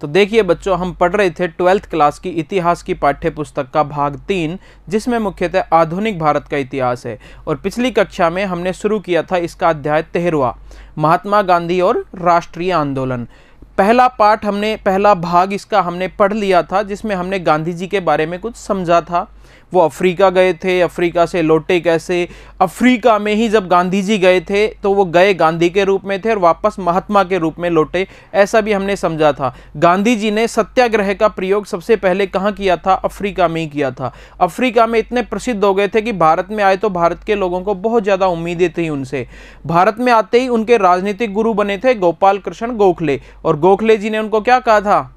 तो देखिए बच्चों हम पढ़ रहे थे ट्वेल्थ क्लास की इतिहास की पाठ्य पुस्तक का भाग तीन जिसमें मुख्यतः आधुनिक भारत का इतिहास है और पिछली कक्षा में हमने शुरू किया था इसका अध्याय तेहरवा महात्मा गांधी और राष्ट्रीय आंदोलन पहला पाठ हमने पहला भाग इसका हमने पढ़ लिया था जिसमें हमने गांधी जी के बारे में कुछ समझा था वो अफ्रीका गए थे अफ्रीका से लौटे कैसे अफ्रीका में ही जब गांधी जी गए थे तो वो गए गांधी के रूप में थे और वापस महात्मा के रूप में लौटे ऐसा भी हमने समझा था गांधी जी ने सत्याग्रह का प्रयोग सबसे पहले कहाँ किया था अफ्रीका में ही किया था अफ्रीका में इतने प्रसिद्ध हो गए थे कि भारत में आए तो भारत के लोगों को बहुत ज़्यादा उम्मीदें थी उनसे भारत में आते ही उनके राजनीतिक गुरु बने थे गोपाल कृष्ण गोखले और गोखले जी ने उनको क्या कहा था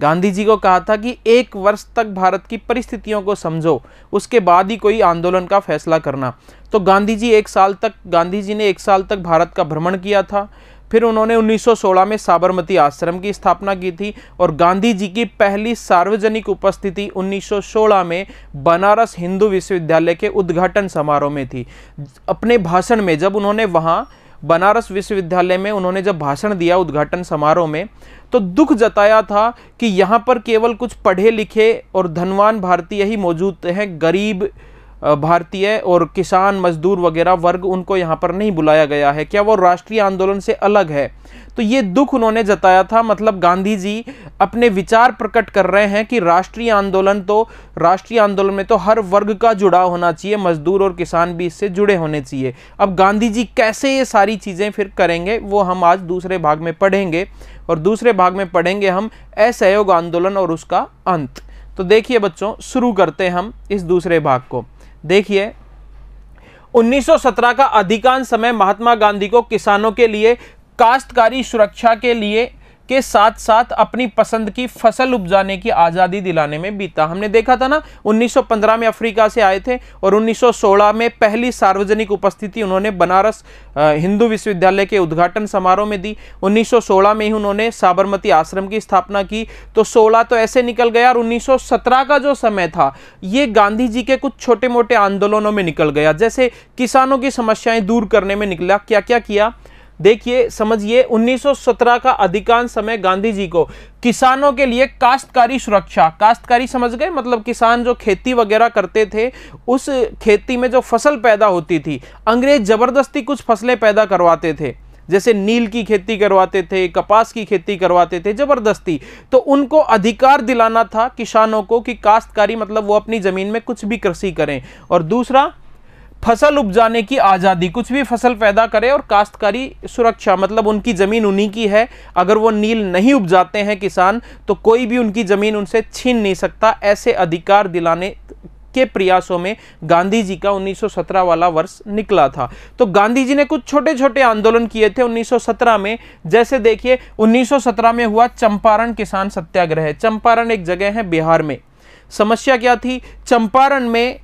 गांधी जी को कहा था कि एक वर्ष तक भारत की परिस्थितियों को समझो उसके बाद ही कोई आंदोलन का फैसला करना तो गांधी जी एक साल तक गांधी जी ने एक साल तक भारत का भ्रमण किया था फिर उन्होंने 1916 में साबरमती आश्रम की स्थापना की थी और गांधी जी की पहली सार्वजनिक उपस्थिति 1916 में बनारस हिंदू विश्वविद्यालय के उद्घाटन समारोह में थी अपने भाषण में जब उन्होंने वहाँ बनारस विश्वविद्यालय में उन्होंने जब भाषण दिया उद्घाटन समारोह में तो दुख जताया था कि यहाँ पर केवल कुछ पढ़े लिखे और धनवान भारतीय ही मौजूद हैं गरीब भारतीय और किसान मजदूर वगैरह वर्ग उनको यहाँ पर नहीं बुलाया गया है क्या वो राष्ट्रीय आंदोलन से अलग है तो ये दुख उन्होंने जताया था मतलब गांधी जी अपने विचार प्रकट कर रहे हैं कि राष्ट्रीय आंदोलन तो राष्ट्रीय आंदोलन में तो हर वर्ग का जुड़ाव होना चाहिए मजदूर और किसान भी इससे जुड़े होने चाहिए अब गांधी जी कैसे ये सारी चीज़ें फिर करेंगे वो हम आज दूसरे भाग में पढ़ेंगे और दूसरे भाग में पढ़ेंगे हम असहयोग आंदोलन और उसका अंत तो देखिए बच्चों शुरू करते हैं हम इस दूसरे भाग को देखिए 1917 का अधिकांश समय महात्मा गांधी को किसानों के लिए काश्तकारी सुरक्षा के लिए के साथ साथ अपनी पसंद की फसल उपजाने की आज़ादी दिलाने में बीता हमने देखा था ना 1915 में अफ्रीका से आए थे और 1916 में पहली सार्वजनिक उपस्थिति उन्होंने बनारस हिंदू विश्वविद्यालय के उद्घाटन समारोह में दी 1916 में ही उन्होंने साबरमती आश्रम की स्थापना की तो 16 तो ऐसे निकल गया और 1917 का जो समय था ये गांधी जी के कुछ छोटे मोटे आंदोलनों में निकल गया जैसे किसानों की समस्याएं दूर करने में निकला क्या क्या किया देखिए समझिए 1917 का अधिकांश समय गांधी जी को किसानों के लिए काश्तकारी सुरक्षा काश्तकारी समझ गए मतलब किसान जो खेती वगैरह करते थे उस खेती में जो फसल पैदा होती थी अंग्रेज ज़बरदस्ती कुछ फसलें पैदा करवाते थे जैसे नील की खेती करवाते थे कपास की खेती करवाते थे ज़बरदस्ती तो उनको अधिकार दिलाना था किसानों को कि काश्तकारी मतलब वो अपनी ज़मीन में कुछ भी कृषि करें और दूसरा फसल उपजाने की आज़ादी कुछ भी फसल पैदा करे और काश्तकारी सुरक्षा मतलब उनकी ज़मीन उन्हीं की है अगर वो नील नहीं उपजाते हैं किसान तो कोई भी उनकी ज़मीन उनसे छीन नहीं सकता ऐसे अधिकार दिलाने के प्रयासों में गांधी जी का 1917 वाला वर्ष निकला था तो गांधी जी ने कुछ छोटे छोटे आंदोलन किए थे 1917 में जैसे देखिए 1917 में हुआ चंपारण किसान सत्याग्रह चंपारण एक जगह है बिहार में समस्या क्या थी चंपारण में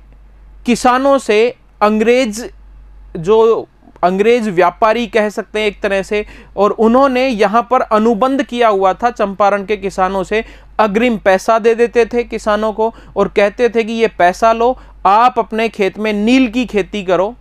किसानों से अंग्रेज जो अंग्रेज व्यापारी कह सकते हैं एक तरह से और उन्होंने यहाँ पर अनुबंध किया हुआ था चंपारण के किसानों से अग्रिम पैसा दे देते थे किसानों को और कहते थे कि ये पैसा लो आप अपने खेत में नील की खेती करो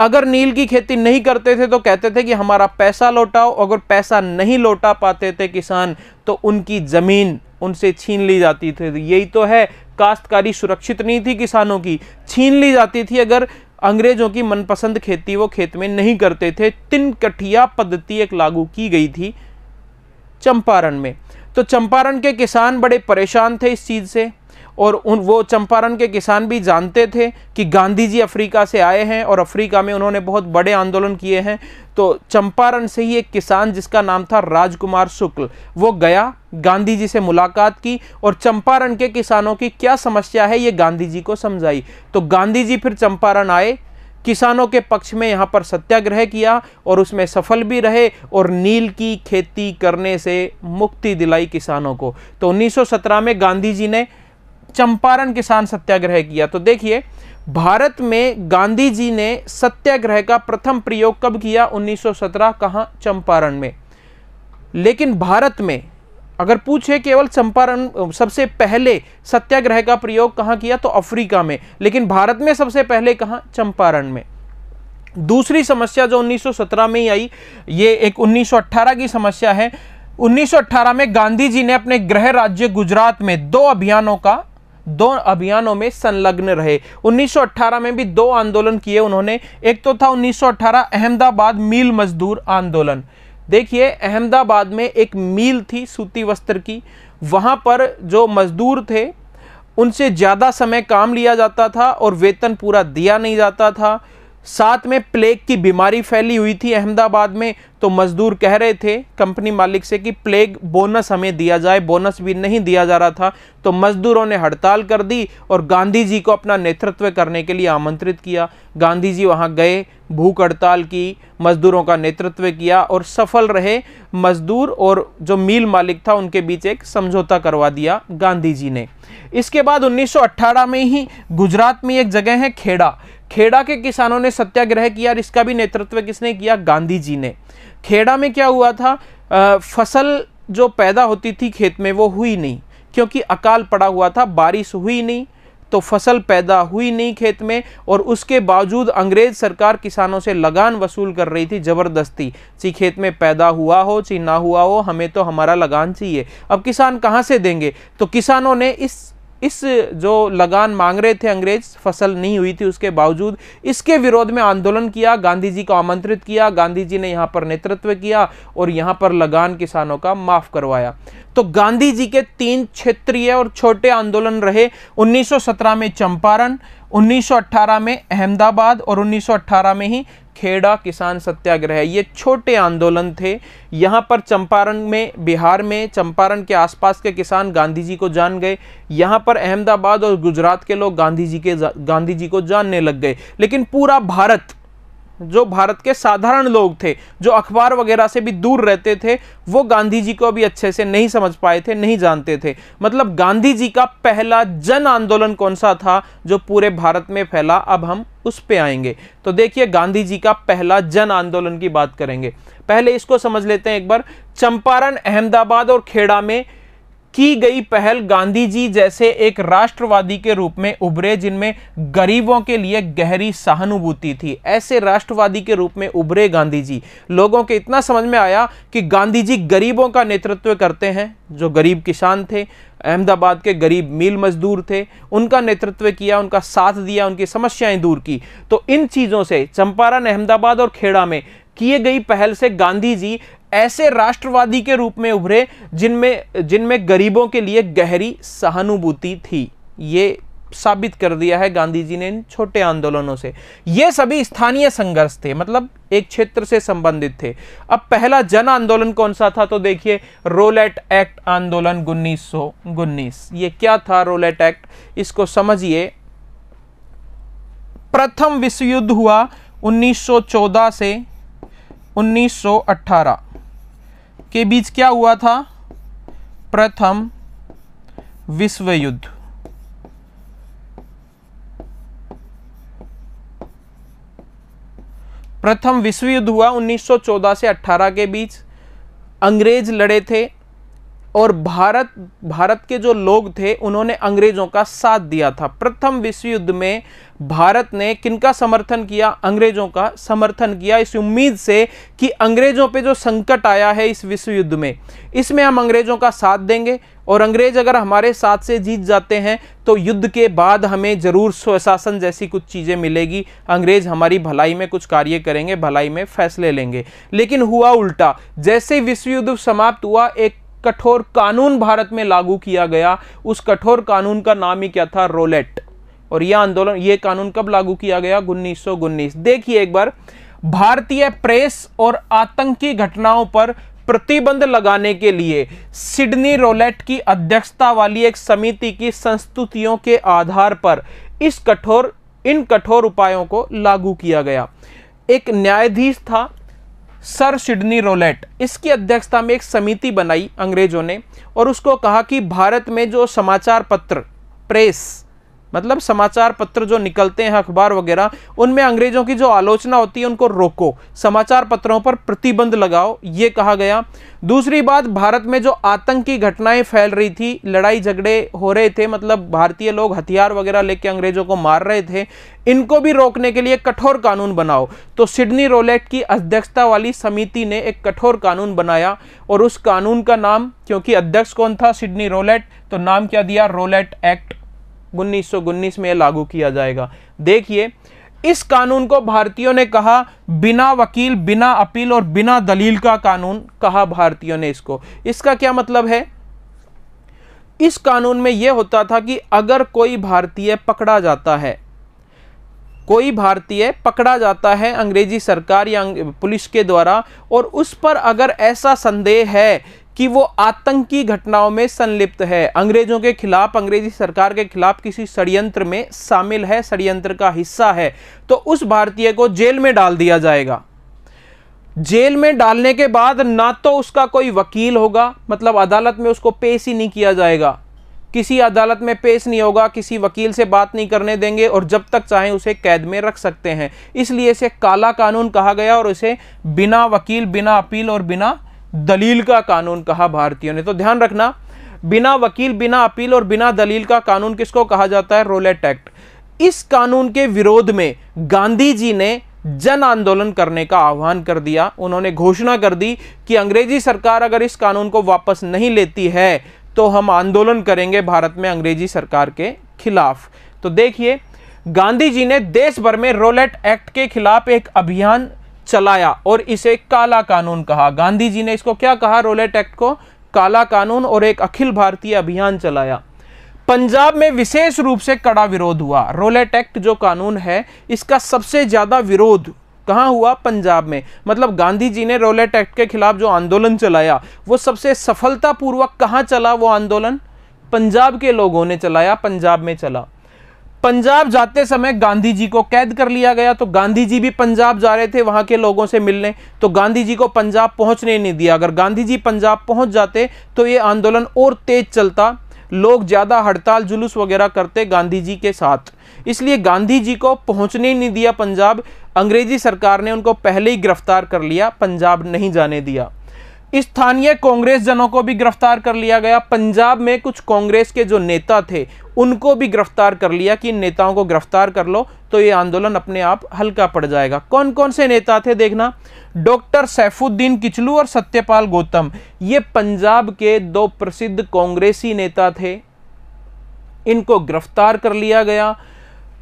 अगर नील की खेती नहीं करते थे तो कहते थे कि हमारा पैसा लौटाओ अगर पैसा नहीं लौटा पाते थे किसान तो उनकी ज़मीन उनसे छीन ली जाती थी तो यही तो है काश्तकारी सुरक्षित नहीं थी किसानों की छीन ली जाती थी अगर अंग्रेजों की मनपसंद खेती वो खेत में नहीं करते थे तीन कठिया पद्धति एक लागू की गई थी चंपारण में तो चंपारण के किसान बड़े परेशान थे इस चीज़ से और उन वो चंपारण के किसान भी जानते थे कि गांधी जी अफ्रीका से आए हैं और अफ्रीका में उन्होंने बहुत बड़े आंदोलन किए हैं तो चंपारण से ही एक किसान जिसका नाम था राजकुमार शुक्ल वो गया गांधी जी से मुलाकात की और चंपारण के किसानों की क्या समस्या है ये गांधी जी को समझाई तो गांधी जी फिर चंपारण आए किसानों के पक्ष में यहाँ पर सत्याग्रह किया और उसमें सफल भी रहे और नील की खेती करने से मुक्ति दिलाई किसानों को तो 1917 में गांधी जी ने चंपारण किसान सत्याग्रह किया तो देखिए भारत में गांधी जी ने सत्याग्रह का प्रथम प्रयोग कब किया 1917 कहाँ चंपारण में लेकिन भारत में अगर पूछे केवल चंपारण सबसे पहले सत्याग्रह का प्रयोग कहाँ किया तो अफ्रीका में लेकिन भारत में सबसे पहले कहाँ चंपारण में दूसरी समस्या जो 1917 में ही आई ये एक 1918 की समस्या है 1918 में गांधी जी ने अपने गृह राज्य गुजरात में दो अभियानों का दो अभियानों में संलग्न रहे 1918 में भी दो आंदोलन किए उन्होंने एक तो था 1918 अहमदाबाद मिल मजदूर आंदोलन देखिए अहमदाबाद में एक मील थी सूती वस्त्र की वहाँ पर जो मजदूर थे उनसे ज़्यादा समय काम लिया जाता था और वेतन पूरा दिया नहीं जाता था साथ में प्लेग की बीमारी फैली हुई थी अहमदाबाद में तो मजदूर कह रहे थे कंपनी मालिक से कि प्लेग बोनस हमें दिया जाए बोनस भी नहीं दिया जा रहा था तो मजदूरों ने हड़ताल कर दी और गांधी जी को अपना नेतृत्व करने के लिए आमंत्रित किया गांधी जी वहाँ गए भूख हड़ताल की मजदूरों का नेतृत्व किया और सफल रहे मजदूर और जो मील मालिक था उनके बीच एक समझौता करवा दिया गांधी जी ने इसके बाद 1918 में ही गुजरात में एक जगह है खेड़ा खेड़ा के किसानों ने सत्याग्रह किया और इसका भी नेतृत्व किसने किया गांधी जी ने खेड़ा में क्या हुआ था आ, फसल जो पैदा होती थी खेत में वो हुई नहीं क्योंकि अकाल पड़ा हुआ था बारिश हुई नहीं तो फसल पैदा हुई नहीं खेत में और उसके बावजूद अंग्रेज सरकार किसानों से लगान वसूल कर रही थी ज़बरदस्ती ची खेत में पैदा हुआ हो ची ना हुआ हो हमें तो हमारा लगान चाहिए अब किसान कहाँ से देंगे तो किसानों ने इस इस जो लगान मांग रहे थे अंग्रेज फसल नहीं हुई थी उसके बावजूद इसके विरोध में आंदोलन किया गांधी जी को आमंत्रित किया गांधी जी ने यहाँ पर नेतृत्व किया और यहाँ पर लगान किसानों का माफ़ करवाया तो गांधी जी के तीन क्षेत्रीय और छोटे आंदोलन रहे 1917 में चंपारण 1918 में अहमदाबाद और 1918 में ही खेड़ा किसान सत्याग्रह ये छोटे आंदोलन थे यहाँ पर चंपारण में बिहार में चंपारण के आसपास के किसान गांधी जी को जान गए यहाँ पर अहमदाबाद और गुजरात के लोग गांधी जी के गांधी जी को जानने लग गए लेकिन पूरा भारत जो भारत के साधारण लोग थे जो अखबार वगैरह से भी दूर रहते थे वो गांधी जी को अभी अच्छे से नहीं समझ पाए थे नहीं जानते थे मतलब गांधी जी का पहला जन आंदोलन कौन सा था जो पूरे भारत में फैला अब हम उस पे आएंगे तो देखिए गांधी जी का पहला जन आंदोलन की बात करेंगे पहले इसको समझ लेते हैं एक बार चंपारण अहमदाबाद और खेड़ा में की गई पहल गांधी जी जैसे एक राष्ट्रवादी के रूप में उभरे जिनमें गरीबों के लिए गहरी सहानुभूति थी ऐसे राष्ट्रवादी के रूप में उभरे गांधी जी लोगों के इतना समझ में आया कि गांधी जी गरीबों का नेतृत्व करते हैं जो गरीब किसान थे अहमदाबाद के गरीब मील मजदूर थे उनका नेतृत्व किया उनका साथ दिया उनकी समस्याएं दूर की तो इन चीज़ों से चंपारण अहमदाबाद और खेड़ा में किए गई पहल से गांधी जी ऐसे राष्ट्रवादी के रूप में उभरे जिनमें जिनमें गरीबों के लिए गहरी सहानुभूति थी ये साबित कर दिया है गांधी जी ने इन छोटे आंदोलनों से ये सभी स्थानीय संघर्ष थे मतलब एक क्षेत्र से संबंधित थे अब पहला जन आंदोलन कौन सा था तो देखिए रोलेट एक्ट आंदोलन उन्नीस सौ उन्नीस ये क्या था रोलेट एक्ट इसको समझिए प्रथम विश्व युद्ध हुआ 1914 से 1918 के बीच क्या हुआ था प्रथम विश्व युद्ध प्रथम विश्व युद्ध हुआ 1914 से 18 के बीच अंग्रेज लड़े थे और भारत भारत के जो लोग थे उन्होंने अंग्रेजों का साथ दिया था प्रथम विश्व युद्ध में भारत ने किनका समर्थन किया अंग्रेजों का समर्थन किया इस उम्मीद से कि अंग्रेजों पे जो संकट आया है इस विश्व युद्ध में इसमें हम अंग्रेजों का साथ देंगे और अंग्रेज अगर हमारे साथ से जीत जाते हैं तो युद्ध के बाद हमें जरूर स्वशासन जैसी कुछ चीज़ें मिलेगी अंग्रेज हमारी भलाई में कुछ कार्य करेंगे भलाई में फैसले लेंगे लेकिन हुआ उल्टा जैसे विश्व युद्ध समाप्त हुआ एक कठोर कानून भारत में लागू किया गया उस कठोर कानून का नाम ही क्या था रोलेट और यह आंदोलन यह कानून कब लागू किया गया उन्नीस सौ उन्नीस देखिए एक बार भारतीय प्रेस और आतंकी घटनाओं पर प्रतिबंध लगाने के लिए सिडनी रोलेट की अध्यक्षता वाली एक समिति की संस्तुतियों के आधार पर इस कठोर इन कठोर उपायों को लागू किया गया एक न्यायाधीश था सर सिडनी रोलेट इसकी अध्यक्षता में एक समिति बनाई अंग्रेजों ने और उसको कहा कि भारत में जो समाचार पत्र प्रेस मतलब समाचार पत्र जो निकलते हैं अखबार वगैरह उनमें अंग्रेजों की जो आलोचना होती है उनको रोको समाचार पत्रों पर प्रतिबंध लगाओ ये कहा गया दूसरी बात भारत में जो आतंकी घटनाएं फैल रही थी लड़ाई झगड़े हो रहे थे मतलब भारतीय लोग हथियार वगैरह लेके अंग्रेजों को मार रहे थे इनको भी रोकने के लिए कठोर कानून बनाओ तो सिडनी रोलेट की अध्यक्षता वाली समिति ने एक कठोर कानून बनाया और उस कानून का नाम क्योंकि अध्यक्ष कौन था सिडनी रोलेट तो नाम क्या दिया रोलेट एक्ट उन्नीस में लागू किया जाएगा देखिए इस कानून को भारतीयों ने कहा बिना वकील बिना अपील और बिना दलील का कानून कहा भारतीयों ने इसको इसका क्या मतलब है इस कानून में यह होता था कि अगर कोई भारतीय पकड़ा जाता है कोई भारतीय पकड़ा जाता है अंग्रेजी सरकार या पुलिस के द्वारा और उस पर अगर ऐसा संदेह है कि वो आतंकी घटनाओं में संलिप्त है अंग्रेजों के खिलाफ अंग्रेजी सरकार के खिलाफ किसी षडयंत्र में शामिल है षडयंत्र का हिस्सा है तो उस भारतीय को जेल में डाल दिया जाएगा जेल में डालने के बाद ना तो उसका कोई वकील होगा मतलब अदालत में उसको पेश ही नहीं किया जाएगा किसी अदालत में पेश नहीं होगा किसी वकील से बात नहीं करने देंगे और जब तक चाहें उसे कैद में रख सकते हैं इसलिए इसे काला कानून कहा गया और इसे बिना वकील बिना अपील और बिना दलील का कानून कहा भारतीयों ने तो ध्यान रखना बिना वकील बिना अपील और बिना दलील का कानून किसको कहा जाता है रोलेट एक्ट इस कानून के विरोध में गांधी जी ने जन आंदोलन करने का आह्वान कर दिया उन्होंने घोषणा कर दी कि अंग्रेजी सरकार अगर इस कानून को वापस नहीं लेती है तो हम आंदोलन करेंगे भारत में अंग्रेजी सरकार के खिलाफ तो देखिए गांधी जी ने देश भर में रोलेट एक्ट के खिलाफ एक अभियान चलाया और इसे काला कानून कहा गांधी जी ने इसको क्या कहा रोलेट एक्ट को काला कानून और एक अखिल भारतीय अभियान चलाया पंजाब में विशेष रूप से कड़ा विरोध हुआ रोलेट एक्ट जो कानून है इसका सबसे ज़्यादा विरोध कहाँ हुआ पंजाब में मतलब गांधी जी ने रोलेट एक्ट के खिलाफ जो आंदोलन चलाया वो सबसे सफलतापूर्वक कहाँ चला वो आंदोलन पंजाब के लोगों ने चलाया पंजाब में चला पंजाब जाते समय गांधी जी को कैद कर लिया गया तो गांधी जी भी पंजाब जा रहे थे वहां के लोगों से मिलने तो गांधी जी को पंजाब पहुंचने नहीं दिया अगर गांधी जी पंजाब पहुंच जाते तो ये आंदोलन और तेज चलता लोग ज़्यादा हड़ताल जुलूस वगैरह करते गांधी जी के साथ इसलिए गांधी जी को पहुंचने नहीं दिया पंजाब अंग्रेजी सरकार ने उनको पहले ही गिरफ्तार कर लिया पंजाब नहीं जाने दिया स्थानीय कांग्रेस जनों को भी गिरफ्तार कर लिया गया पंजाब में कुछ कांग्रेस के जो नेता थे उनको भी गिरफ्तार कर लिया कि नेताओं को गिरफ्तार कर लो तो ये आंदोलन अपने आप हल्का पड़ जाएगा कौन कौन से नेता थे देखना डॉक्टर सैफुद्दीन किचलू और सत्यपाल गौतम ये पंजाब के दो प्रसिद्ध कांग्रेसी नेता थे इनको गिरफ्तार कर लिया गया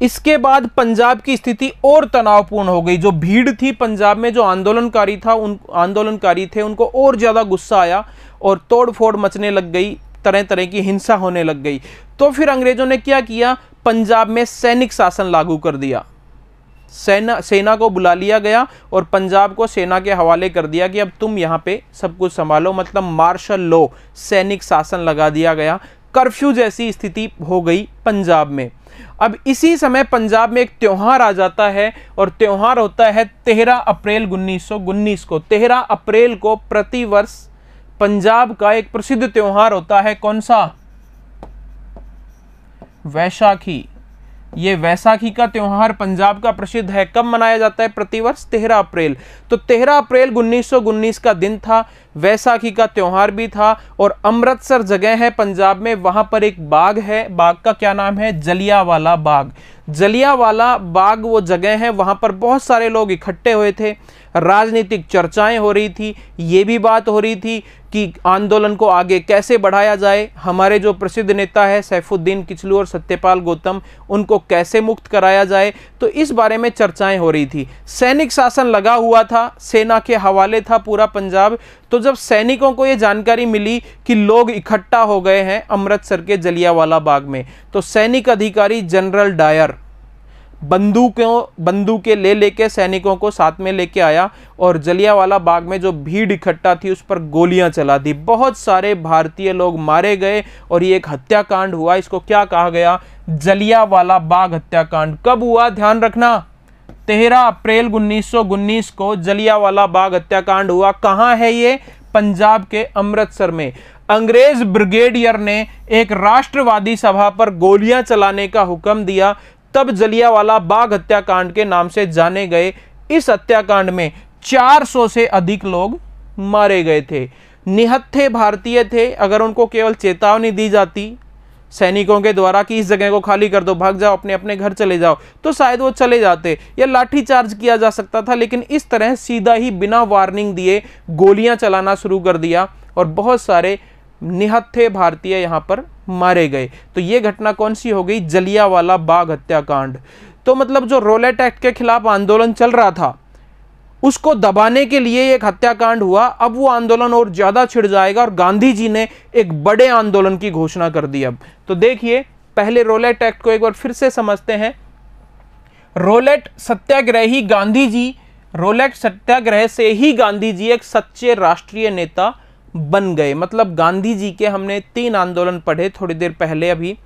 इसके बाद पंजाब की स्थिति और तनावपूर्ण हो गई जो भीड़ थी पंजाब में जो आंदोलनकारी था उन आंदोलनकारी थे उनको और ज़्यादा गुस्सा आया और तोड़ फोड़ मचने लग गई तरह तरह की हिंसा होने लग गई तो फिर अंग्रेज़ों ने क्या किया पंजाब में सैनिक शासन लागू कर दिया सेना सेना को बुला लिया गया और पंजाब को सेना के हवाले कर दिया कि अब तुम यहाँ पे सब कुछ संभालो मतलब मार्शल लॉ सैनिक शासन लगा दिया गया कर्फ्यू जैसी स्थिति हो गई पंजाब में अब इसी समय पंजाब में एक त्यौहार आ जाता है और त्यौहार होता है तेरह अप्रैल उन्नीस को तेरह अप्रैल को प्रतिवर्ष पंजाब का एक प्रसिद्ध त्यौहार होता है कौन सा वैशाखी ये वैसाखी का त्यौहार पंजाब का प्रसिद्ध है कब मनाया जाता है प्रतिवर्ष तेरह अप्रैल तो तेरह अप्रैल उन्नीस का दिन था वैसाखी का त्यौहार भी था और अमृतसर जगह है पंजाब में वहाँ पर एक बाग है बाग का क्या नाम है जलियावाला बाग जलियावाला बाग वो जगह है वहाँ पर बहुत सारे लोग इकट्ठे हुए थे राजनीतिक चर्चाएं हो रही थी ये भी बात हो रही थी कि आंदोलन को आगे कैसे बढ़ाया जाए हमारे जो प्रसिद्ध नेता है सैफुद्दीन किचलू और सत्यपाल गौतम उनको कैसे मुक्त कराया जाए तो इस बारे में चर्चाएं हो रही थी सैनिक शासन लगा हुआ था सेना के हवाले था पूरा पंजाब तो जब सैनिकों को ये जानकारी मिली कि लोग इकट्ठा हो गए हैं अमृतसर के जलियावाला बाग में तो सैनिक अधिकारी जनरल डायर बंदूकों बंदूकें ले लेके सैनिकों को साथ में लेके आया और जलियावाला बाग में जो भीड़ इकट्ठा थी उस पर गोलियां चला दी बहुत सारे भारतीय लोग मारे गए और ये एक हत्याकांड हुआ इसको क्या कहा गया जलियावाला बाग हत्याकांड कब हुआ ध्यान रखना तेरह अप्रैल उन्नीस को जलियावाला बाग हत्याकांड हुआ कहाँ है ये पंजाब के अमृतसर में अंग्रेज ब्रिगेडियर ने एक राष्ट्रवादी सभा पर गोलियां चलाने का हुक्म दिया तब जलियावाला बाग हत्याकांड के नाम से जाने गए इस हत्याकांड में 400 से अधिक लोग मारे गए थे निहत्थे भारतीय थे अगर उनको केवल चेतावनी दी जाती सैनिकों के द्वारा कि इस जगह को खाली कर दो भाग जाओ अपने अपने घर चले जाओ तो शायद वो चले जाते या लाठी चार्ज किया जा सकता था लेकिन इस तरह सीधा ही बिना वार्निंग दिए गोलियां चलाना शुरू कर दिया और बहुत सारे निहत्थे भारतीय यहाँ पर मारे गए तो ये घटना कौन सी हो गई जलियावाला बाघ हत्याकांड तो मतलब जो रोलेट एक्ट के खिलाफ आंदोलन चल रहा था उसको दबाने के लिए एक हत्याकांड हुआ अब वो आंदोलन और ज़्यादा छिड़ जाएगा और गांधी जी ने एक बड़े आंदोलन की घोषणा कर दी अब तो देखिए पहले रोलेट एक्ट को एक बार फिर से समझते हैं रोलेट सत्याग्रही गांधी जी रोलेट सत्याग्रह से ही गांधी जी एक सच्चे राष्ट्रीय नेता बन गए मतलब गांधी जी के हमने तीन आंदोलन पढ़े थोड़ी देर पहले अभी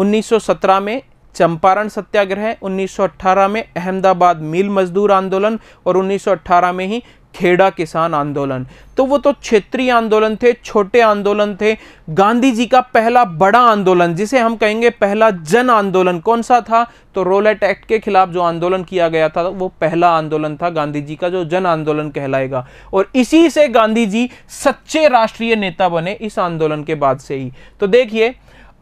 1917 में चंपारण सत्याग्रह 1918 में अहमदाबाद मिल मजदूर आंदोलन और 1918 में ही खेड़ा किसान आंदोलन तो वो तो क्षेत्रीय आंदोलन थे छोटे आंदोलन थे गांधी जी का पहला बड़ा आंदोलन जिसे हम कहेंगे पहला जन आंदोलन कौन सा था तो रोलेट एक्ट के खिलाफ जो आंदोलन किया गया था वो पहला आंदोलन था गांधी जी का जो जन आंदोलन कहलाएगा और इसी से गांधी जी सच्चे राष्ट्रीय नेता बने इस आंदोलन के बाद से ही तो देखिए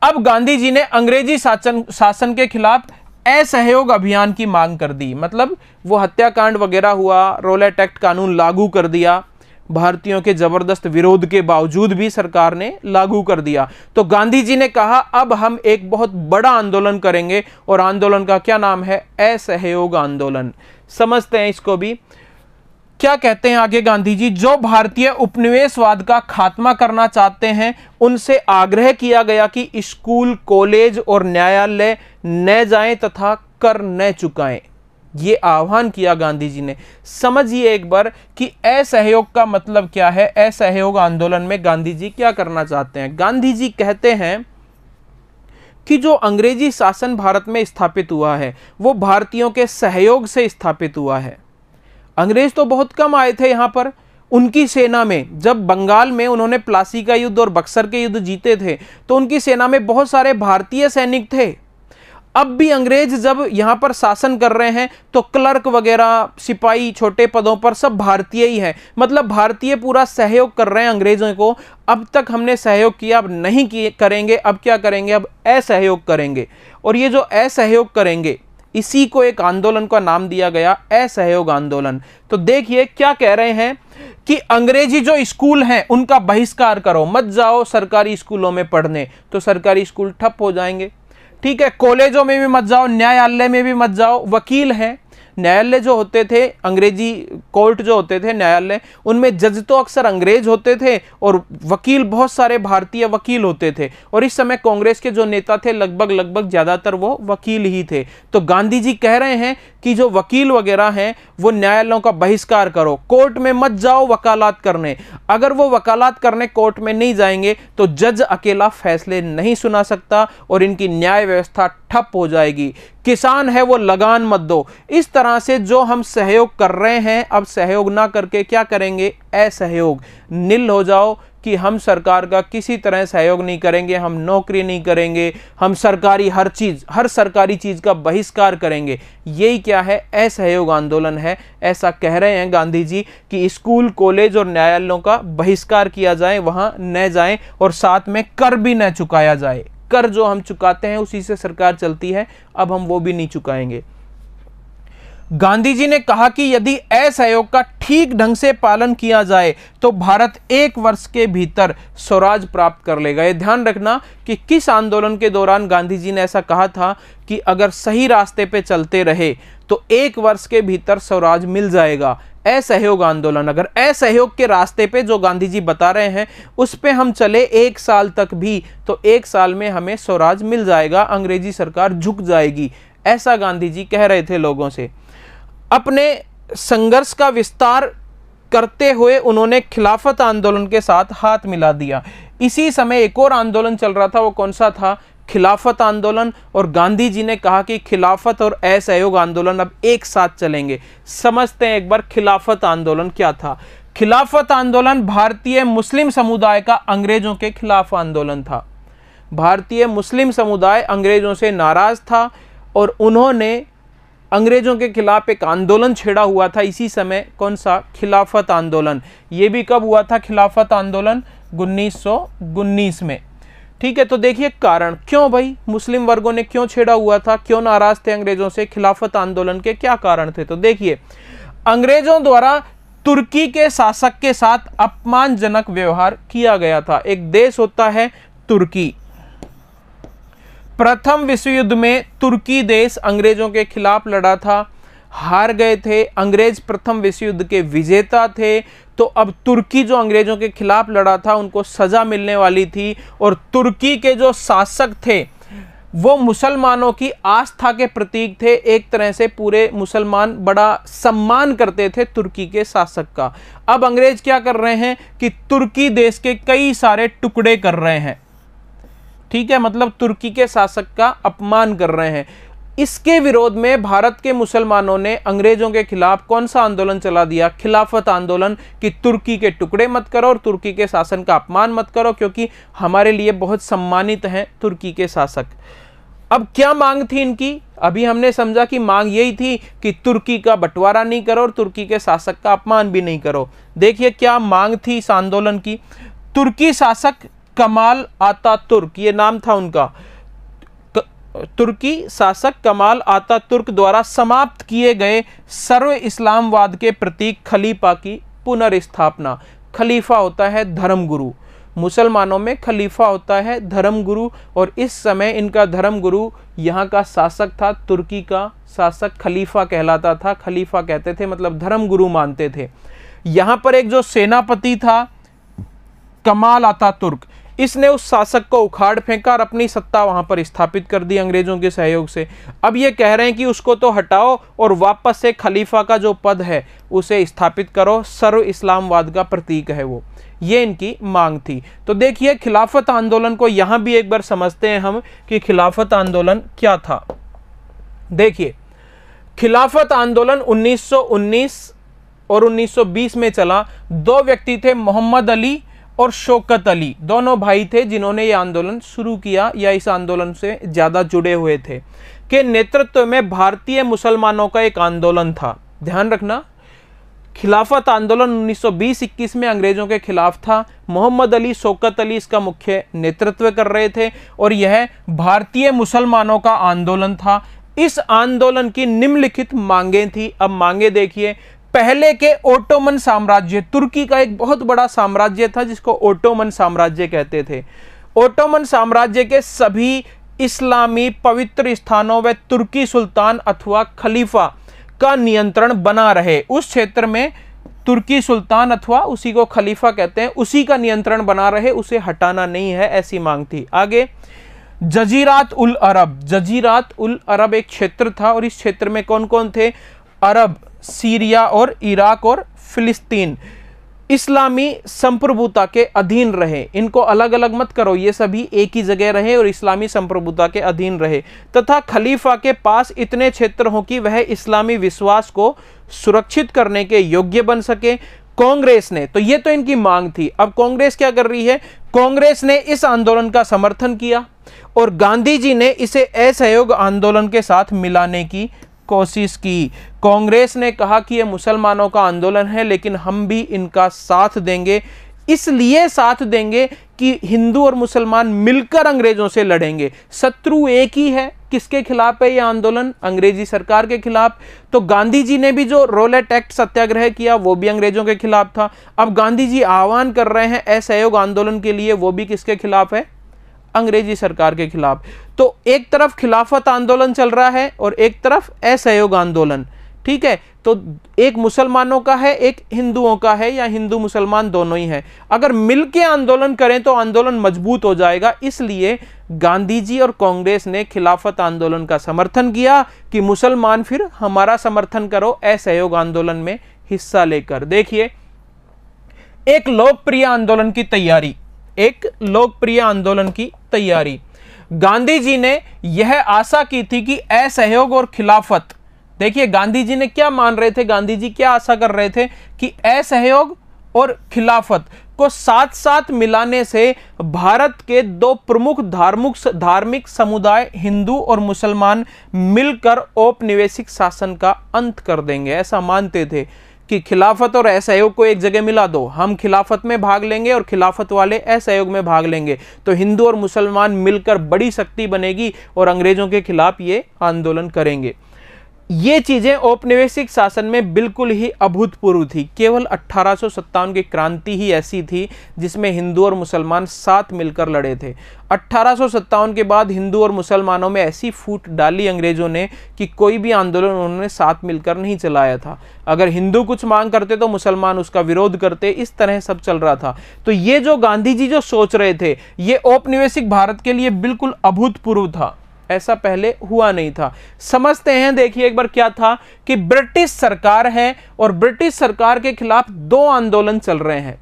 अब गांधी जी ने अंग्रेजी शासन शासन के खिलाफ असहयोग अभियान की मांग कर दी मतलब वो हत्याकांड वगैरह हुआ रोलेट एक्ट कानून लागू कर दिया भारतीयों के जबरदस्त विरोध के बावजूद भी सरकार ने लागू कर दिया तो गांधी जी ने कहा अब हम एक बहुत बड़ा आंदोलन करेंगे और आंदोलन का क्या नाम है असहयोग आंदोलन समझते हैं इसको भी क्या कहते हैं आगे गांधी जी जो भारतीय उपनिवेशवाद का खात्मा करना चाहते हैं उनसे आग्रह किया गया कि स्कूल कॉलेज और न्यायालय न जाएं तथा कर न चुकाएं ये आह्वान किया गांधी जी ने समझिए एक बार कि असहयोग का मतलब क्या है असहयोग आंदोलन में गांधी जी क्या करना चाहते हैं गांधी जी कहते हैं कि जो अंग्रेजी शासन भारत में स्थापित हुआ है वो भारतीयों के सहयोग से स्थापित हुआ है अंग्रेज तो बहुत कम आए थे यहाँ पर उनकी सेना में जब बंगाल में उन्होंने प्लासी का युद्ध और बक्सर के युद्ध जीते थे तो उनकी सेना में बहुत सारे भारतीय सैनिक थे अब भी अंग्रेज जब यहाँ पर शासन कर रहे हैं तो क्लर्क वगैरह सिपाही छोटे पदों पर सब भारतीय ही हैं मतलब भारतीय पूरा सहयोग कर रहे हैं अंग्रेजों को अब तक हमने सहयोग किया अब नहीं किए करेंगे अब क्या करेंगे अब असहयोग करेंगे और ये जो असहयोग करेंगे इसी को एक आंदोलन का नाम दिया गया असहयोग आंदोलन तो देखिए क्या कह रहे हैं कि अंग्रेजी जो स्कूल हैं उनका बहिष्कार करो मत जाओ सरकारी स्कूलों में पढ़ने तो सरकारी स्कूल ठप हो जाएंगे ठीक है कॉलेजों में भी मत जाओ न्यायालय में भी मत जाओ वकील हैं न्यायालय जो होते थे अंग्रेजी कोर्ट जो होते थे न्यायालय उनमें जज तो अक्सर अंग्रेज होते थे और वकील बहुत सारे भारतीय वकील होते थे और इस समय कांग्रेस के जो नेता थे लगभग लगभग ज़्यादातर वो वकील ही थे तो गांधी जी कह रहे हैं कि जो वकील वगैरह हैं वो न्यायालयों का बहिष्कार करो कोर्ट में मत जाओ वकालत करने अगर वो वकालत करने कोर्ट में नहीं जाएंगे तो जज अकेला फैसले नहीं सुना सकता और इनकी न्याय व्यवस्था ठप हो जाएगी किसान है वो लगान मत दो इस तरह से जो हम सहयोग कर रहे हैं अब सहयोग ना करके क्या करेंगे असहयोग नील हो जाओ कि हम सरकार का किसी तरह सहयोग नहीं करेंगे हम नौकरी नहीं करेंगे हम सरकारी हर चीज़ हर सरकारी चीज़ का बहिष्कार करेंगे यही क्या है असहयोग आंदोलन है ऐसा कह रहे हैं गांधी जी कि स्कूल कॉलेज और न्यायालयों का बहिष्कार किया जाए वहाँ न जाए और साथ में कर भी न चुकाया जाए कर जो हम चुकाते हैं उसी से सरकार चलती है अब हम वो भी नहीं चुकाएंगे गांधी जी ने कहा कि यदि असहयोग का ठीक ढंग से पालन किया जाए तो भारत एक वर्ष के भीतर स्वराज प्राप्त कर लेगा ये ध्यान रखना कि किस आंदोलन के दौरान गांधी जी ने ऐसा कहा था कि अगर सही रास्ते पे चलते रहे तो एक वर्ष के भीतर स्वराज मिल जाएगा असहयोग आंदोलन अगर असहयोग के रास्ते पे जो गांधी जी बता रहे हैं उस पर हम चले एक साल तक भी तो एक साल में हमें स्वराज मिल जाएगा अंग्रेजी सरकार झुक जाएगी ऐसा गांधी जी कह रहे थे लोगों से अपने संघर्ष का विस्तार करते हुए उन्होंने खिलाफत आंदोलन के साथ हाथ मिला दिया इसी समय एक और आंदोलन चल रहा था वो कौन सा था खिलाफत आंदोलन और गांधी जी ने कहा कि खिलाफत और असहयोग आंदोलन अब एक साथ चलेंगे समझते हैं एक बार खिलाफत आंदोलन क्या था खिलाफत आंदोलन भारतीय मुस्लिम समुदाय का अंग्रेजों के खिलाफ आंदोलन था भारतीय मुस्लिम समुदाय अंग्रेजों से नाराज था और उन्होंने अंग्रेज़ों के खिलाफ एक आंदोलन छेड़ा हुआ था इसी समय कौन सा खिलाफत आंदोलन ये भी कब हुआ था खिलाफत आंदोलन उन्नीस में ठीक है तो देखिए कारण क्यों भाई मुस्लिम वर्गों ने क्यों छेड़ा हुआ था क्यों नाराज थे अंग्रेजों से खिलाफत आंदोलन के क्या कारण थे तो देखिए अंग्रेजों द्वारा तुर्की के शासक के साथ अपमानजनक व्यवहार किया गया था एक देश होता है तुर्की प्रथम विश्व युद्ध में तुर्की देश अंग्रेजों के खिलाफ लड़ा था हार गए थे अंग्रेज प्रथम विश्व युद्ध के विजेता थे तो अब तुर्की जो अंग्रेजों के खिलाफ लड़ा था उनको सज़ा मिलने वाली थी और तुर्की के जो शासक थे वो मुसलमानों की आस्था के प्रतीक थे एक तरह से पूरे मुसलमान बड़ा सम्मान करते थे तुर्की के शासक का अब अंग्रेज क्या कर रहे हैं कि तुर्की देश के कई सारे टुकड़े कर रहे हैं ठीक है मतलब तुर्की के शासक का अपमान कर रहे हैं इसके विरोध में भारत के मुसलमानों ने अंग्रेजों के खिलाफ कौन सा आंदोलन चला दिया खिलाफत आंदोलन कि तुर्की के टुकड़े मत करो और तुर्की के शासन का अपमान मत करो क्योंकि हमारे लिए बहुत सम्मानित हैं तुर्की के शासक अब क्या मांग थी इनकी अभी हमने समझा कि मांग यही थी कि तुर्की का बंटवारा नहीं करो और तुर्की के शासक का अपमान भी नहीं करो देखिए क्या मांग थी इस आंदोलन की तुर्की शासक कमाल आता तुर्क ये नाम था उनका तुर्की शासक कमाल आता तुर्क द्वारा समाप्त किए गए सर्व इस्लामवाद के प्रतीक खलीफा की पुनर्स्थापना खलीफा होता है धर्मगुरु मुसलमानों में खलीफा होता है धर्मगुरु और इस समय इनका धर्मगुरु यहाँ का शासक था तुर्की का शासक खलीफा कहलाता था खलीफा कहते थे मतलब धर्मगुरु मानते थे यहाँ पर एक जो सेनापति था कमाल आता तुर्क इसने उस शासक को उखाड़ फेंका और अपनी सत्ता वहां पर स्थापित कर दी अंग्रेजों के सहयोग से अब ये कह रहे हैं कि उसको तो हटाओ और वापस से खलीफा का जो पद है उसे स्थापित करो सर्व इस्लामवाद का प्रतीक है वो ये इनकी मांग थी तो देखिए खिलाफत आंदोलन को यहां भी एक बार समझते हैं हम कि खिलाफत आंदोलन क्या था देखिए खिलाफत आंदोलन उन्नीस और 1920 में चला दो व्यक्ति थे मोहम्मद अली और शौकत अली दोनों भाई थे जिन्होंने ये आंदोलन शुरू किया या इस आंदोलन से ज़्यादा जुड़े हुए थे के नेतृत्व में भारतीय मुसलमानों का एक आंदोलन था ध्यान रखना खिलाफत आंदोलन 1920-21 में अंग्रेज़ों के खिलाफ था मोहम्मद अली शौकत अली इसका मुख्य नेतृत्व कर रहे थे और यह भारतीय मुसलमानों का आंदोलन था इस आंदोलन की निम्नलिखित मांगे थी अब मांगे देखिए पहले के ओटोमन साम्राज्य तुर्की का एक बहुत बड़ा साम्राज्य था जिसको ओटोमन साम्राज्य कहते थे ओटोमन साम्राज्य के सभी इस्लामी पवित्र स्थानों व तुर्की सुल्तान अथवा खलीफा का नियंत्रण बना रहे उस क्षेत्र में तुर्की सुल्तान अथवा उसी को खलीफा कहते हैं उसी का नियंत्रण बना रहे उसे हटाना नहीं है ऐसी मांग थी आगे जजीरात उल अरब जजीरात उल अरब एक क्षेत्र था और इस क्षेत्र में कौन कौन थे अरब सीरिया और इराक और फिलिस्तीन इस्लामी संप्रभुता के अधीन रहे इनको अलग अलग मत करो ये सभी एक ही जगह रहे और इस्लामी संप्रभुता के अधीन रहे तथा खलीफा के पास इतने क्षेत्र हों कि वह इस्लामी विश्वास को सुरक्षित करने के योग्य बन सके कांग्रेस ने तो ये तो इनकी मांग थी अब कांग्रेस क्या कर रही है कांग्रेस ने इस आंदोलन का समर्थन किया और गांधी जी ने इसे असहयोग आंदोलन के साथ मिलाने की कोशिश की कांग्रेस ने कहा कि यह मुसलमानों का आंदोलन है लेकिन हम भी इनका साथ देंगे इसलिए साथ देंगे कि हिंदू और मुसलमान मिलकर अंग्रेजों से लड़ेंगे शत्रु एक ही है किसके खिलाफ है यह आंदोलन अंग्रेजी सरकार के खिलाफ तो गांधी जी ने भी जो रोलेट एक्ट सत्याग्रह किया वो भी अंग्रेजों के खिलाफ था अब गांधी जी आह्वान कर रहे हैं असहयोग आंदोलन के लिए वो भी किसके खिलाफ है अंग्रेजी सरकार के खिलाफ तो एक तरफ खिलाफत आंदोलन चल रहा है और एक तरफ असहयोग आंदोलन ठीक है तो एक मुसलमानों का है एक हिंदुओं का है या हिंदू मुसलमान दोनों ही है अगर मिलके आंदोलन करें तो आंदोलन मजबूत हो जाएगा इसलिए गांधी जी और कांग्रेस ने खिलाफत आंदोलन का समर्थन किया कि मुसलमान फिर हमारा समर्थन करो असहयोग आंदोलन में हिस्सा लेकर देखिए एक लोकप्रिय आंदोलन की तैयारी एक लोकप्रिय आंदोलन की तैयारी गांधी जी ने यह आशा की थी कि असहयोग और खिलाफत देखिए गांधी जी ने क्या मान रहे थे गांधी जी क्या आशा कर रहे थे कि असहयोग और खिलाफत को साथ साथ मिलाने से भारत के दो प्रमुख धार्मिक धार्मिक समुदाय हिंदू और मुसलमान मिलकर औपनिवेशिक शासन का अंत कर देंगे ऐसा मानते थे कि खिलाफत और असहयोग को एक जगह मिला दो हम खिलाफत में भाग लेंगे और खिलाफत वाले असहयोग में भाग लेंगे तो हिंदू और मुसलमान मिलकर बड़ी शक्ति बनेगी और अंग्रेज़ों के खिलाफ ये आंदोलन करेंगे ये चीज़ें औपनिवेशिक शासन में बिल्कुल ही अभूतपूर्व थी केवल अट्ठारह की क्रांति ही ऐसी थी जिसमें हिंदू और मुसलमान साथ मिलकर लड़े थे अट्ठारह के बाद हिंदू और मुसलमानों में ऐसी फूट डाली अंग्रेज़ों ने कि कोई भी आंदोलन उन्होंने साथ मिलकर नहीं चलाया था अगर हिंदू कुछ मांग करते तो मुसलमान उसका विरोध करते इस तरह सब चल रहा था तो ये जो गांधी जी जो सोच रहे थे ये औपनिवेशिक भारत के लिए बिल्कुल अभूतपूर्व था ऐसा पहले हुआ नहीं था समझते हैं देखिए एक बार क्या था कि ब्रिटिश सरकार है और ब्रिटिश सरकार के खिलाफ दो आंदोलन चल रहे हैं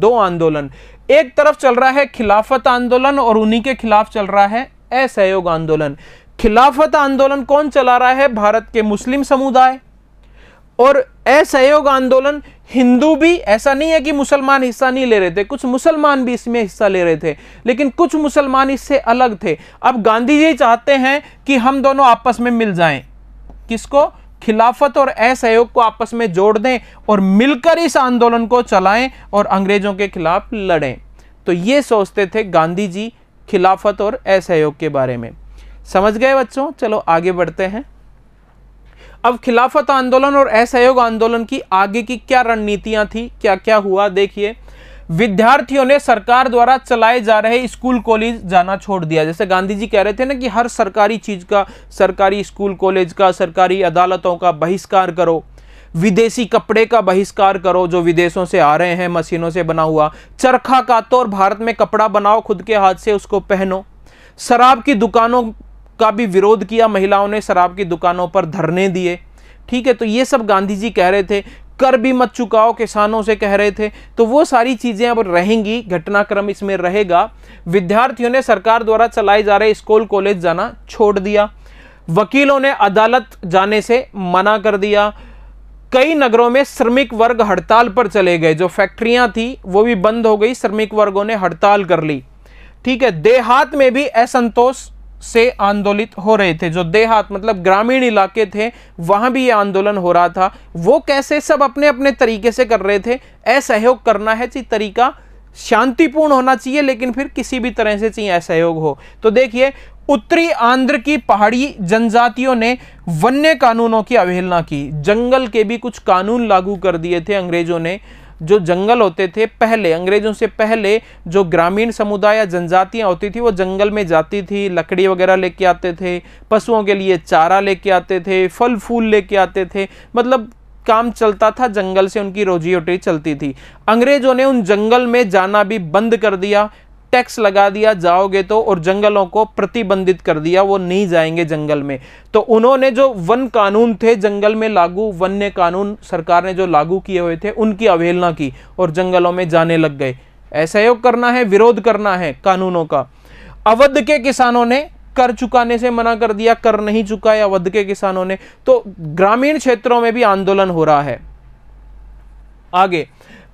दो आंदोलन एक तरफ चल रहा है खिलाफत आंदोलन और उन्हीं के खिलाफ चल रहा है असहयोग आंदोलन खिलाफत आंदोलन कौन चला रहा है भारत के मुस्लिम समुदाय और असहयोग आंदोलन हिंदू भी ऐसा नहीं है कि मुसलमान हिस्सा नहीं ले रहे थे कुछ मुसलमान भी इसमें हिस्सा ले रहे थे लेकिन कुछ मुसलमान इससे अलग थे अब गांधी जी चाहते हैं कि हम दोनों आपस में मिल जाएं किसको खिलाफत और असहयोग को आपस में जोड़ दें और मिलकर इस आंदोलन को चलाएं और अंग्रेजों के खिलाफ लड़ें तो ये सोचते थे गांधी जी खिलाफत और असहयोग के बारे में समझ गए बच्चों चलो आगे बढ़ते हैं अब खिलाफत आंदोलन और असहयोग आंदोलन की आगे की क्या रणनीतियां थी क्या क्या हुआ देखिए विद्यार्थियों ने सरकार द्वारा चलाए जा रहे स्कूल कॉलेज जाना छोड़ दिया जैसे गांधी जी कह रहे थे ना कि हर सरकारी चीज़ का सरकारी स्कूल कॉलेज का सरकारी अदालतों का बहिष्कार करो विदेशी कपड़े का बहिष्कार करो जो विदेशों से आ रहे हैं मशीनों से बना हुआ चरखा कातो और भारत में कपड़ा बनाओ खुद के हाथ से उसको पहनो शराब की दुकानों का भी विरोध किया महिलाओं ने शराब की दुकानों पर धरने दिए ठीक है तो ये सब गांधी जी कह रहे थे कर भी मत चुकाओ किसानों से कह रहे थे तो वो सारी चीज़ें अब रहेंगी घटनाक्रम इसमें रहेगा विद्यार्थियों ने सरकार द्वारा चलाए जा रहे स्कूल कॉलेज जाना छोड़ दिया वकीलों ने अदालत जाने से मना कर दिया कई नगरों में श्रमिक वर्ग हड़ताल पर चले गए जो फैक्ट्रियां थी वो भी बंद हो गई श्रमिक वर्गों ने हड़ताल कर ली ठीक है देहात में भी असंतोष से आंदोलित हो रहे थे जो देहात मतलब ग्रामीण इलाके थे वहां भी ये आंदोलन हो रहा था वो कैसे सब अपने अपने तरीके से कर रहे थे असहयोग करना है जी तरीका शांतिपूर्ण होना चाहिए लेकिन फिर किसी भी तरह से चाहिए असहयोग हो तो देखिए उत्तरी आंध्र की पहाड़ी जनजातियों ने वन्य कानूनों की अवहेलना की जंगल के भी कुछ कानून लागू कर दिए थे अंग्रेजों ने जो जंगल होते थे पहले अंग्रेजों से पहले जो ग्रामीण समुदाय या जनजातियाँ होती थी वो जंगल में जाती थी लकड़ी वगैरह लेके आते थे पशुओं के लिए चारा लेके आते थे फल फूल लेके आते थे मतलब काम चलता था जंगल से उनकी रोजी रोटी चलती थी अंग्रेजों ने उन जंगल में जाना भी बंद कर दिया टैक्स लगा दिया जाओगे तो और जंगलों को प्रतिबंधित कर दिया वो नहीं जाएंगे जंगल में तो उन्होंने जो वन कानून थे जंगल में लागू वन्य कानून सरकार ने जो लागू किए हुए थे उनकी अवहेलना की और जंगलों में जाने लग गए असहयोग करना है विरोध करना है कानूनों का अवध के किसानों ने कर चुकाने से मना कर दिया कर नहीं चुका है अवध के किसानों ने तो ग्रामीण क्षेत्रों में भी आंदोलन हो रहा है आगे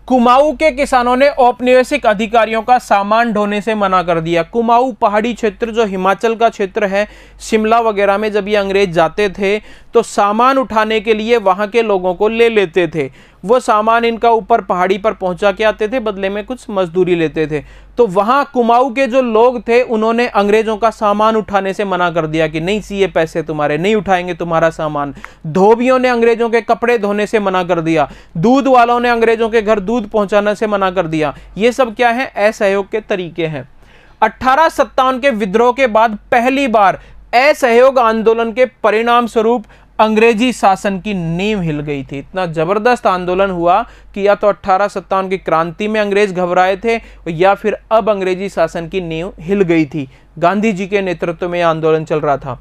कुमाऊ के किसानों ने औपनिवेशिक अधिकारियों का सामान ढोने से मना कर दिया कुमाऊ पहाड़ी क्षेत्र जो हिमाचल का क्षेत्र है शिमला वगैरह में जब ये अंग्रेज जाते थे तो सामान उठाने के लिए वहाँ के लोगों को ले लेते थे वो सामान इनका ऊपर पहाड़ी पर पहुंचा के आते थे बदले में कुछ मजदूरी लेते थे तो वहां कुमाऊ के जो लोग थे उन्होंने अंग्रेजों का सामान उठाने से मना कर दिया कि नहीं सीए पैसे तुम्हारे नहीं उठाएंगे तुम्हारा सामान धोबियों ने अंग्रेजों के कपड़े धोने से मना कर दिया दूध वालों ने अंग्रेजों के घर दूध पहुंचाने से मना कर दिया ये सब क्या है असहयोग के तरीके हैं अट्ठारह सत्तावन के विद्रोह के बाद पहली बार असहयोग आंदोलन के परिणाम स्वरूप अंग्रेजी शासन की नींव हिल गई थी इतना ज़बरदस्त आंदोलन हुआ कि या तो अट्ठारह सत्तावन की क्रांति में अंग्रेज घबराए थे या फिर अब अंग्रेजी शासन की नींव हिल गई थी गांधी जी के नेतृत्व में आंदोलन चल रहा था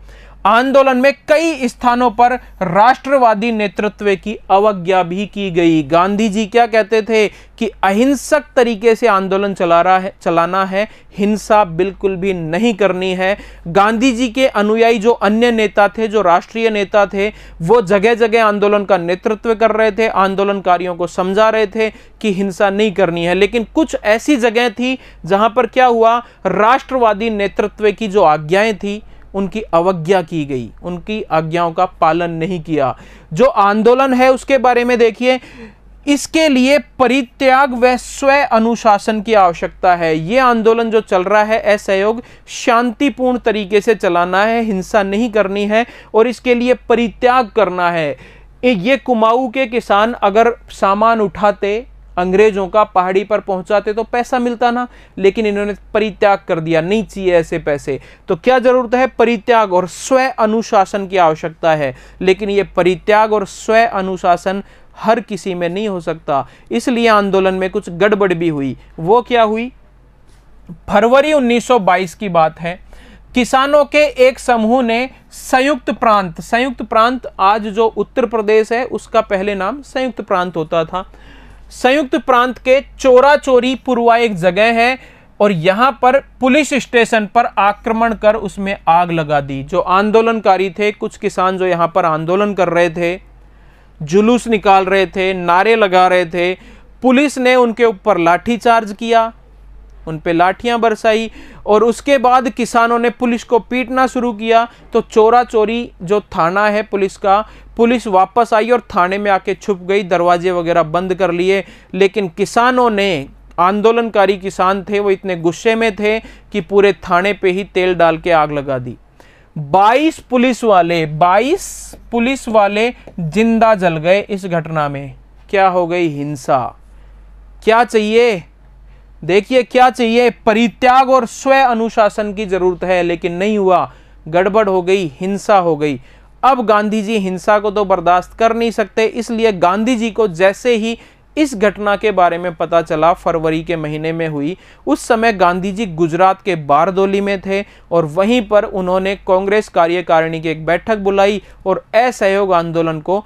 आंदोलन में कई स्थानों पर राष्ट्रवादी नेतृत्व की अवज्ञा भी की गई गांधी जी क्या कहते थे कि अहिंसक तरीके से आंदोलन चला रहा है चलाना है हिंसा बिल्कुल भी नहीं करनी है गांधी जी के अनुयायी जो अन्य नेता थे जो राष्ट्रीय नेता थे वो जगह जगह आंदोलन का नेतृत्व कर रहे थे आंदोलनकारियों को समझा रहे थे कि हिंसा नहीं करनी है लेकिन कुछ ऐसी जगह थी जहां पर क्या हुआ राष्ट्रवादी नेतृत्व की जो आज्ञाएं थी उनकी अवज्ञा की गई उनकी आज्ञाओं का पालन नहीं किया जो आंदोलन है उसके बारे में देखिए इसके लिए परित्याग व स्वय अनुशासन की आवश्यकता है ये आंदोलन जो चल रहा है असहयोग शांतिपूर्ण तरीके से चलाना है हिंसा नहीं करनी है और इसके लिए परित्याग करना है ये कुमाऊ के किसान अगर सामान उठाते अंग्रेजों का पहाड़ी पर पहुंचाते तो पैसा मिलता ना लेकिन इन्होंने परित्याग कर दिया नहीं चाहिए ऐसे पैसे तो क्या जरूरत है परित्याग और स्व अनुशासन की आवश्यकता है लेकिन ये परित्याग और स्व अनुशासन हर किसी में नहीं हो सकता इसलिए आंदोलन में कुछ गड़बड़ भी हुई वो क्या हुई फरवरी 1922 की बात है किसानों के एक समूह ने संयुक्त प्रांत संयुक्त प्रांत आज जो उत्तर प्रदेश है उसका पहले नाम संयुक्त प्रांत होता था संयुक्त प्रांत के चोरा चोरी पुरवा एक जगह है और यहां पर पुलिस स्टेशन पर आक्रमण कर उसमें आग लगा दी जो आंदोलनकारी थे कुछ किसान जो यहां पर आंदोलन कर रहे थे जुलूस निकाल रहे थे नारे लगा रहे थे पुलिस ने उनके ऊपर लाठीचार्ज किया उन पर लाठियाँ बरसाई और उसके बाद किसानों ने पुलिस को पीटना शुरू किया तो चोरा चोरी जो थाना है पुलिस का पुलिस वापस आई और थाने में आके छुप गई दरवाजे वगैरह बंद कर लिए लेकिन किसानों ने आंदोलनकारी किसान थे वो इतने गुस्से में थे कि पूरे थाने पे ही तेल डाल के आग लगा दी 22 पुलिस वाले 22 पुलिस वाले जिंदा जल गए इस घटना में क्या हो गई हिंसा क्या चाहिए देखिए क्या चाहिए परित्याग और स्व अनुशासन की जरूरत है लेकिन नहीं हुआ गड़बड़ हो गई हिंसा हो गई अब गांधी जी हिंसा को तो बर्दाश्त कर नहीं सकते इसलिए गांधी जी को जैसे ही इस घटना के बारे में पता चला फरवरी के महीने में हुई उस समय गांधी जी गुजरात के बारदोली में थे और वहीं पर उन्होंने कांग्रेस कार्यकारिणी की एक बैठक बुलाई और असहयोग आंदोलन को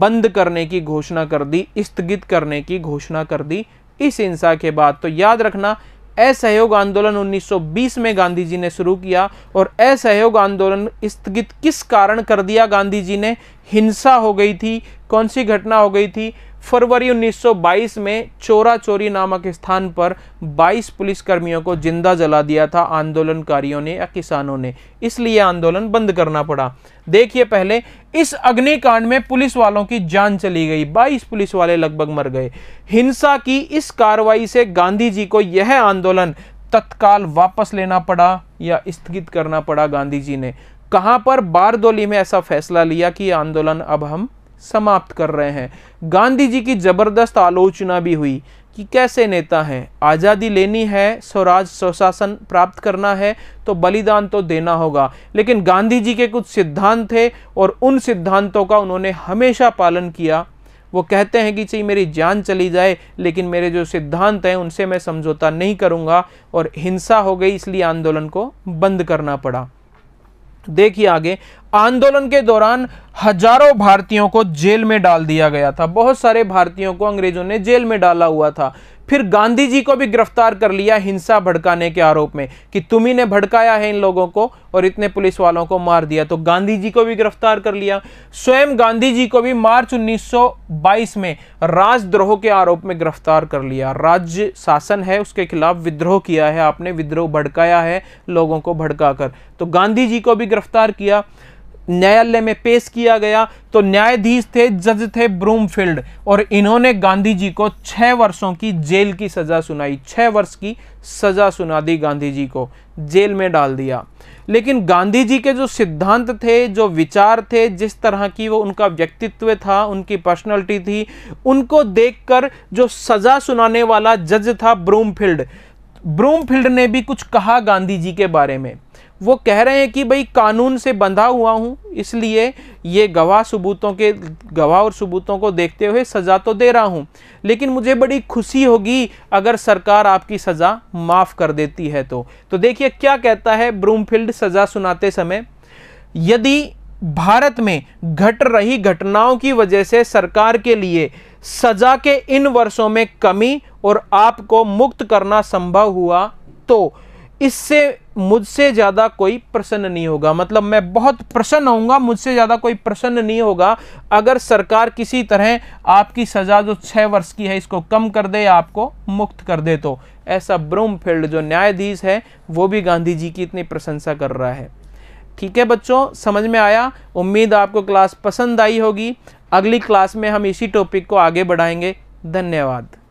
बंद करने की घोषणा कर दी स्थगित करने की घोषणा कर दी इस हिंसा के बाद तो याद रखना असहयोग आंदोलन 1920 में गांधी जी ने शुरू किया और असहयोग आंदोलन स्थगित किस कारण कर दिया गांधी जी ने हिंसा हो गई थी कौन सी घटना हो गई थी फरवरी 1922 में चोरा चोरी नामक स्थान पर 22 पुलिसकर्मियों को जिंदा जला दिया था आंदोलनकारियों ने या किसानों ने इसलिए आंदोलन बंद करना पड़ा देखिए पहले इस अग्निकांड में पुलिस वालों की जान चली गई 22 पुलिस वाले लगभग मर गए हिंसा की इस कार्रवाई से गांधी जी को यह आंदोलन तत्काल वापस लेना पड़ा या स्थगित करना पड़ा गांधी जी ने कहाँ पर बारदोली में ऐसा फैसला लिया कि आंदोलन अब हम समाप्त कर रहे हैं गांधी जी की ज़बरदस्त आलोचना भी हुई कि कैसे नेता हैं आज़ादी लेनी है स्वराज स्वशासन प्राप्त करना है तो बलिदान तो देना होगा लेकिन गांधी जी के कुछ सिद्धांत थे और उन सिद्धांतों का उन्होंने हमेशा पालन किया वो कहते हैं कि चाहिए मेरी जान चली जाए लेकिन मेरे जो सिद्धांत हैं उनसे मैं समझौता नहीं करूँगा और हिंसा हो गई इसलिए आंदोलन को बंद करना पड़ा देखिए आगे आंदोलन के दौरान हजारों भारतीयों को जेल में डाल दिया गया था बहुत सारे भारतीयों को अंग्रेजों ने जेल में डाला हुआ था फिर गांधी जी को भी गिरफ्तार कर लिया हिंसा भड़काने के आरोप में कि ही ने भड़काया है इन लोगों को और इतने पुलिस वालों को मार दिया तो गांधी जी को भी गिरफ्तार कर लिया स्वयं गांधी जी को भी मार्च 1922 में राजद्रोह के आरोप में गिरफ्तार कर लिया राज्य शासन है उसके खिलाफ विद्रोह किया है आपने विद्रोह भड़काया है लोगों को भड़काकर तो गांधी जी को भी गिरफ्तार किया न्यायालय में पेश किया गया तो न्यायाधीश थे जज थे ब्रूमफील्ड और इन्होंने गांधी जी को छः वर्षों की जेल की सज़ा सुनाई छः वर्ष की सज़ा सुना दी गांधी जी को जेल में डाल दिया लेकिन गांधी जी के जो सिद्धांत थे जो विचार थे जिस तरह की वो उनका व्यक्तित्व था उनकी पर्सनैलिटी थी उनको देखकर जो सज़ा सुनाने वाला जज था ब्रूमफील्ड ब्रूमफील्ड ने भी कुछ कहा गांधी जी के बारे में वो कह रहे हैं कि भाई कानून से बंधा हुआ हूँ इसलिए ये गवाह सबूतों के गवाह और सबूतों को देखते हुए सज़ा तो दे रहा हूँ लेकिन मुझे बड़ी खुशी होगी अगर सरकार आपकी सज़ा माफ़ कर देती है तो तो देखिए क्या कहता है ब्रूमफील्ड सज़ा सुनाते समय यदि भारत में घट रही घटनाओं की वजह से सरकार के लिए सजा के इन वर्षों में कमी और आपको मुक्त करना संभव हुआ तो इससे मुझसे ज़्यादा कोई प्रसन्न नहीं होगा मतलब मैं बहुत प्रसन्न होऊंगा मुझसे ज़्यादा कोई प्रसन्न नहीं होगा अगर सरकार किसी तरह आपकी सज़ा जो छः वर्ष की है इसको कम कर दे या आपको मुक्त कर दे तो ऐसा ब्रूमफील्ड जो न्यायाधीश है वो भी गांधी जी की इतनी प्रशंसा कर रहा है ठीक है बच्चों समझ में आया उम्मीद आपको क्लास पसंद आई होगी अगली क्लास में हम इसी टॉपिक को आगे बढ़ाएंगे धन्यवाद